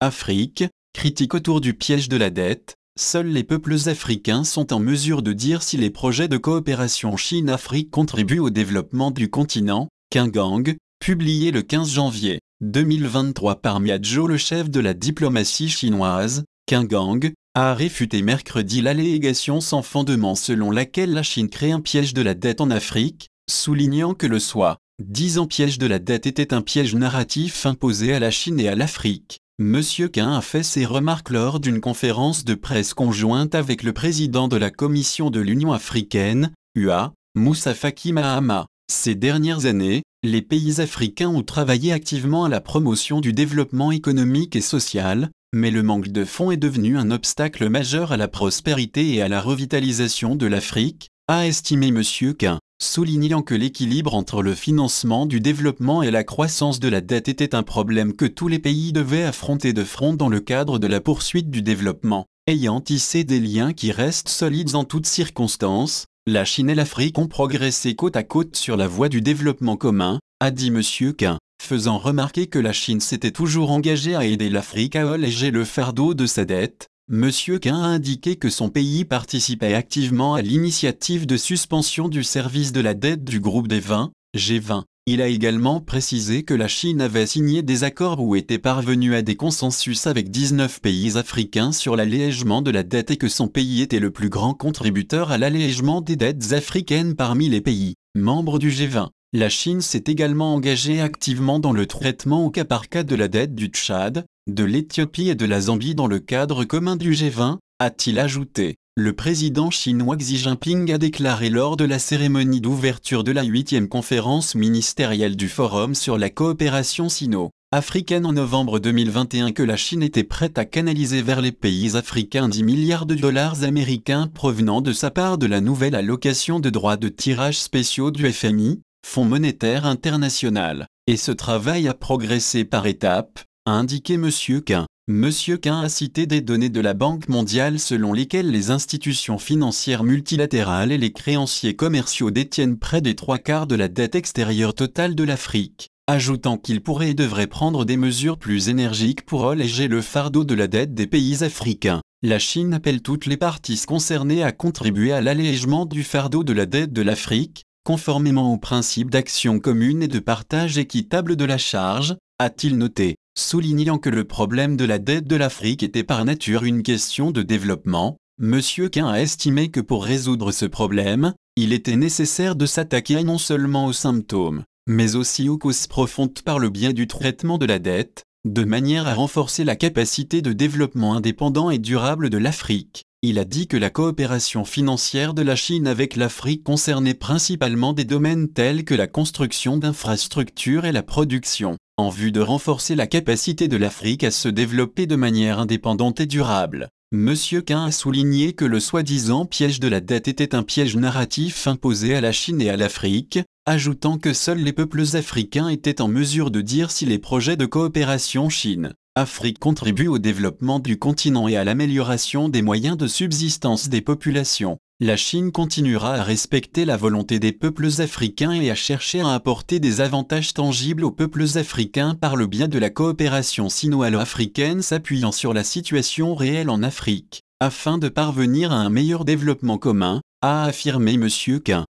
Afrique, critique autour du piège de la dette, seuls les peuples africains sont en mesure de dire si les projets de coopération Chine-Afrique contribuent au développement du continent, Kingang, publié le 15 janvier 2023 par Miadjo le chef de la diplomatie chinoise, Kingang, a réfuté mercredi l'allégation sans fondement selon laquelle la Chine crée un piège de la dette en Afrique, soulignant que le soi, disant piège de la dette était un piège narratif imposé à la Chine et à l'Afrique. M. Quin a fait ses remarques lors d'une conférence de presse conjointe avec le président de la Commission de l'Union africaine, UA, Moussa Faki Mahama. Ces dernières années, les pays africains ont travaillé activement à la promotion du développement économique et social, mais le manque de fonds est devenu un obstacle majeur à la prospérité et à la revitalisation de l'Afrique, a estimé M. Quin soulignant que l'équilibre entre le financement du développement et la croissance de la dette était un problème que tous les pays devaient affronter de front dans le cadre de la poursuite du développement. Ayant tissé des liens qui restent solides en toutes circonstances, la Chine et l'Afrique ont progressé côte à côte sur la voie du développement commun, a dit M. Quin, faisant remarquer que la Chine s'était toujours engagée à aider l'Afrique à alléger le fardeau de sa dette, M. Quint a indiqué que son pays participait activement à l'initiative de suspension du service de la dette du groupe des 20, G20. Il a également précisé que la Chine avait signé des accords ou était parvenue à des consensus avec 19 pays africains sur l'allègement de la dette et que son pays était le plus grand contributeur à l'allègement des dettes africaines parmi les pays membres du G20. La Chine s'est également engagée activement dans le traitement au cas par cas de la dette du Tchad, de l'Éthiopie et de la Zambie dans le cadre commun du G20, a-t-il ajouté. Le président chinois Xi Jinping a déclaré lors de la cérémonie d'ouverture de la huitième conférence ministérielle du Forum sur la coopération sino-africaine en novembre 2021 que la Chine était prête à canaliser vers les pays africains 10 milliards de dollars américains provenant de sa part de la nouvelle allocation de droits de tirage spéciaux du FMI, Fonds monétaire international. Et ce travail a progressé par étapes, a indiqué M. Quin. M. Quin a cité des données de la Banque mondiale selon lesquelles les institutions financières multilatérales et les créanciers commerciaux détiennent près des trois quarts de la dette extérieure totale de l'Afrique, ajoutant qu'il pourrait et devrait prendre des mesures plus énergiques pour alléger le fardeau de la dette des pays africains. La Chine appelle toutes les parties concernées à contribuer à l'allègement du fardeau de la dette de l'Afrique, conformément au principe d'action commune et de partage équitable de la charge, a-t-il noté soulignant que le problème de la dette de l'Afrique était par nature une question de développement, M. Quin a estimé que pour résoudre ce problème, il était nécessaire de s'attaquer non seulement aux symptômes, mais aussi aux causes profondes par le biais du traitement de la dette, de manière à renforcer la capacité de développement indépendant et durable de l'Afrique. Il a dit que la coopération financière de la Chine avec l'Afrique concernait principalement des domaines tels que la construction d'infrastructures et la production, en vue de renforcer la capacité de l'Afrique à se développer de manière indépendante et durable. M. Quin a souligné que le soi-disant piège de la dette était un piège narratif imposé à la Chine et à l'Afrique, ajoutant que seuls les peuples africains étaient en mesure de dire si les projets de coopération Chine Afrique contribue au développement du continent et à l'amélioration des moyens de subsistance des populations. La Chine continuera à respecter la volonté des peuples africains et à chercher à apporter des avantages tangibles aux peuples africains par le biais de la coopération sino-africaine s'appuyant sur la situation réelle en Afrique, afin de parvenir à un meilleur développement commun, a affirmé M. Quint.